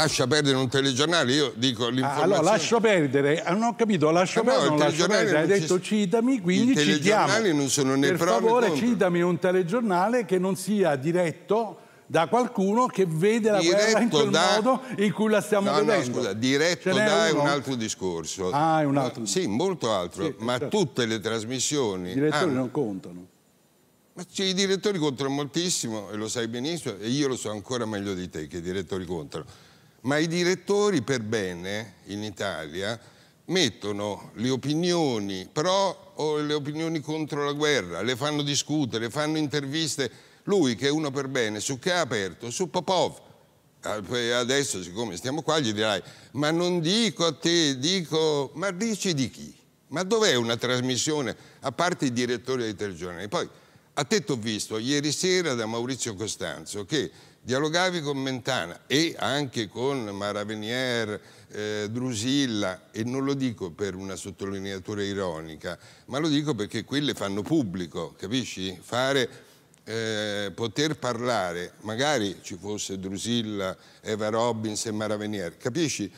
lascia perdere un telegiornale, io dico ah, l'informazione... allora lascio perdere, ah, non ho capito, lascio eh, perdere, no, lascio perdere. hai detto ci... citami, quindi citiamo. I telegiornali citiamo. non sono né per pro Per favore citami un telegiornale che non sia diretto da qualcuno che vede la diretto guerra in quel da... modo in cui la stiamo no, vedendo. No, scusa, diretto da è un altro discorso. Ah, è un altro. Ma, sì, molto altro, sì, ma certo. tutte le trasmissioni... I direttori hanno... Ah, non contano. Ma cioè, i direttori contano moltissimo, e lo sai benissimo, e io lo so ancora meglio di te che i direttori contano ma i direttori per bene in Italia mettono le opinioni pro o le opinioni contro la guerra, le fanno discutere, fanno interviste. Lui che è uno per bene, su che ha aperto? Su Popov. Ah, adesso, siccome stiamo qua, gli dirai, ma non dico a te, dico, ma dici di chi? Ma dov'è una trasmissione, a parte i direttori dei telegiornali? Poi a te ti ho visto ieri sera da Maurizio Costanzo che dialogavi con Mentana e anche con Maravenier, eh, Drusilla, e non lo dico per una sottolineatura ironica, ma lo dico perché quelle fanno pubblico, capisci? Fare, eh, poter parlare, magari ci fosse Drusilla, Eva Robbins e Maravenier, capisci?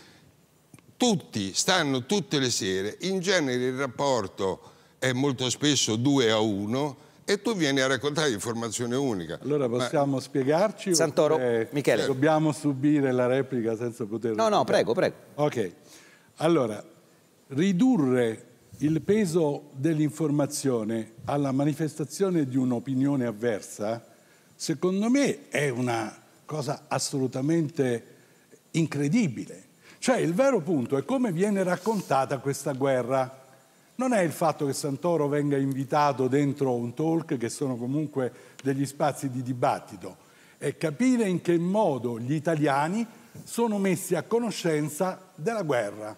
Tutti stanno tutte le sere, in genere il rapporto è molto spesso 2 a 1, e tu vieni a raccontare informazione unica. Allora possiamo Ma... spiegarci? Santoro, Michele. Dobbiamo subire la replica senza poter... No, no, prego, prego. Ok, allora, ridurre il peso dell'informazione alla manifestazione di un'opinione avversa, secondo me è una cosa assolutamente incredibile. Cioè il vero punto è come viene raccontata questa guerra non è il fatto che Santoro venga invitato dentro un talk, che sono comunque degli spazi di dibattito, è capire in che modo gli italiani sono messi a conoscenza della guerra.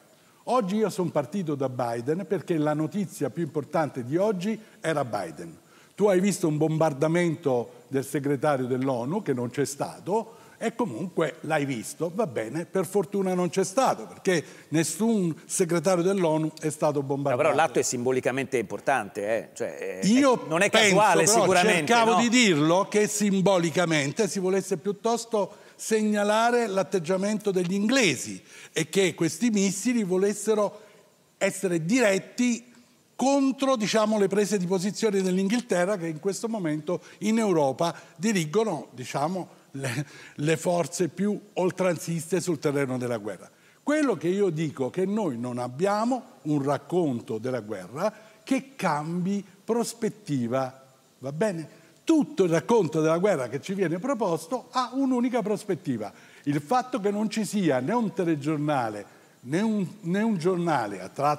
Oggi io sono partito da Biden perché la notizia più importante di oggi era Biden. Tu hai visto un bombardamento del segretario dell'ONU, che non c'è stato, e comunque l'hai visto, va bene, per fortuna non c'è stato perché nessun segretario dell'ONU è stato bombardato. No, però l'atto è simbolicamente importante, eh? cioè, è, Io non è penso, casuale però, sicuramente. Cercavo no? di dirlo che simbolicamente si volesse piuttosto segnalare l'atteggiamento degli inglesi e che questi missili volessero essere diretti contro diciamo, le prese di posizione dell'Inghilterra che in questo momento in Europa dirigono diciamo, le, le forze più oltranziste sul terreno della guerra. Quello che io dico è che noi non abbiamo un racconto della guerra che cambi prospettiva, va bene? Tutto il racconto della guerra che ci viene proposto ha un'unica prospettiva. Il fatto che non ci sia né un telegiornale né un, né un giornale, a, tra,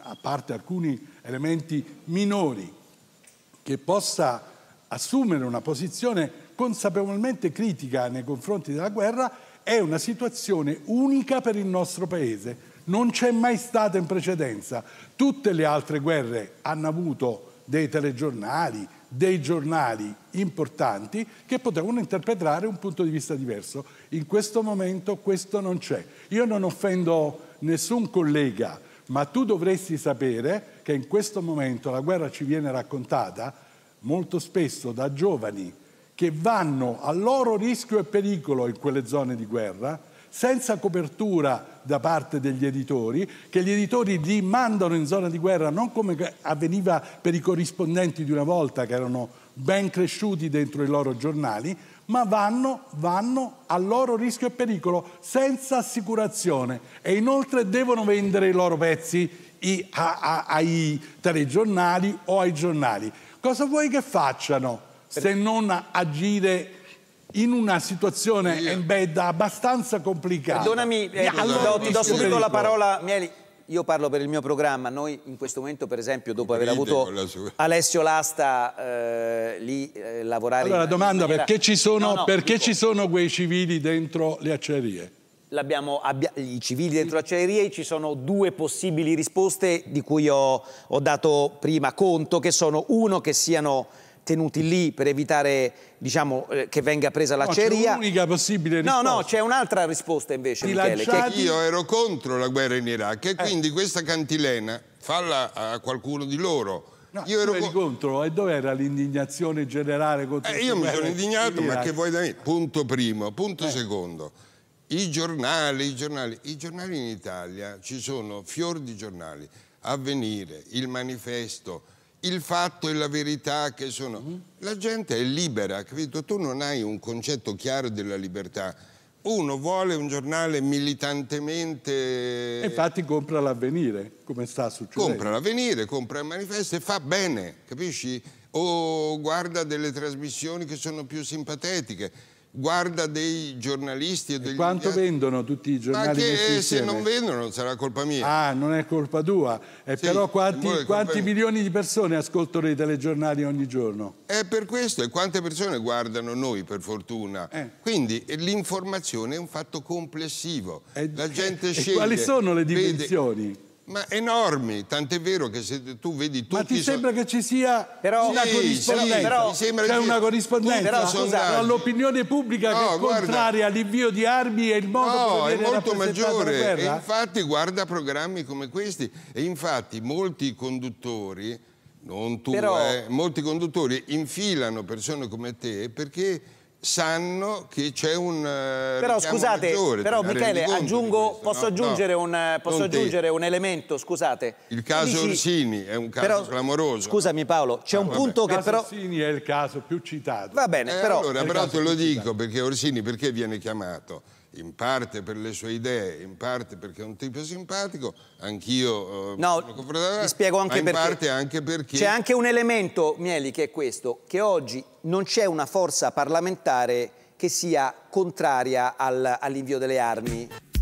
a parte alcuni elementi minori, che possa assumere una posizione consapevolmente critica nei confronti della guerra è una situazione unica per il nostro Paese. Non c'è mai stata in precedenza. Tutte le altre guerre hanno avuto dei telegiornali, dei giornali importanti che potevano interpretare un punto di vista diverso. In questo momento questo non c'è. Io non offendo nessun collega, ma tu dovresti sapere che in questo momento la guerra ci viene raccontata molto spesso da giovani che vanno a loro rischio e pericolo in quelle zone di guerra, senza copertura da parte degli editori, che gli editori li mandano in zona di guerra non come avveniva per i corrispondenti di una volta che erano ben cresciuti dentro i loro giornali, ma vanno, vanno a loro rischio e pericolo senza assicurazione e inoltre devono vendere i loro pezzi ai telegiornali o ai giornali. Cosa vuoi che facciano se non agire in una situazione yeah. embed abbastanza complicata? Perdonami, eh, allora, ti do subito la parola, Mieli. Io parlo per il mio programma, noi in questo momento per esempio dopo aver avuto Alessio Lasta eh, lì eh, lavorare... Allora la domanda maniera... perché, ci sono, no, no, perché dico... ci sono quei civili dentro le acciaierie? abbia, i civili dentro l'acciaieria, ci sono due possibili risposte di cui ho, ho dato prima conto, che sono uno che siano tenuti lì per evitare diciamo, eh, che venga presa la no, ceria. C'è un'unica possibile risposta. No, no, c'è un'altra risposta invece, Michele, che... Io ero contro la guerra in Iraq e eh. quindi questa cantilena falla a qualcuno di loro. No, io ero co contro e dov'era l'indignazione generale contro eh, Io mi sono indignato, ma che vuoi da me? Punto primo. Punto eh. secondo. I giornali, i giornali, i giornali in Italia ci sono fior di giornali, Avvenire, Il Manifesto, Il Fatto e la Verità che sono... Mm-hmm. La gente è libera, capito? Tu non hai un concetto chiaro della libertà. Uno vuole un giornale militantemente... E infatti compra l'avvenire, come sta succedendo. Compra l'avvenire, compra il manifesto e fa bene, capisci? O guarda delle trasmissioni che sono più simpatiche guarda dei giornalisti e, e degli... quanto vendono tutti i giornali Ma che eh, se non vendono sarà colpa mia. Ah, non è colpa tua. E sì, però quanti, quanti milioni di persone ascoltano i telegiornali ogni giorno? È per questo e quante persone guardano noi per fortuna. Eh. Quindi eh, l'informazione è un fatto complessivo. Eh, La gente sceglie. e quali sono le dimensioni? Vede, ma enormi, tant'è vero che se tu vedi tutti... Ma ti sembra so... che ci sia però, una sì, corrispondenza? Sì, però, c'è una corrispondenza però, scusate, tra l'opinione pubblica no, che è guarda, contraria all'invio di armi e il modo no, è molto maggiore. E infatti guarda programmi come questi. E infatti molti conduttori, non tu, però... eh, molti conduttori infilano persone come te perché sanno che c'è un eh, però scusate maggiore, però Michele aggiungo, questo, posso, no? aggiungere, no, un, eh, posso aggiungere un elemento scusate il caso dici, Orsini è un caso però, clamoroso scusami Paolo c'è ah, un vabbè. punto che però Orsini è il caso più citato va bene eh, però allora però te lo dico citato. perché Orsini perché viene chiamato in parte per le sue idee, in parte perché è un tipo simpatico, anch'io eh, no, mi spiego anche in perché. parte anche perché... C'è anche un elemento, Mieli, che è questo, che oggi non c'è una forza parlamentare che sia contraria al, all'invio delle armi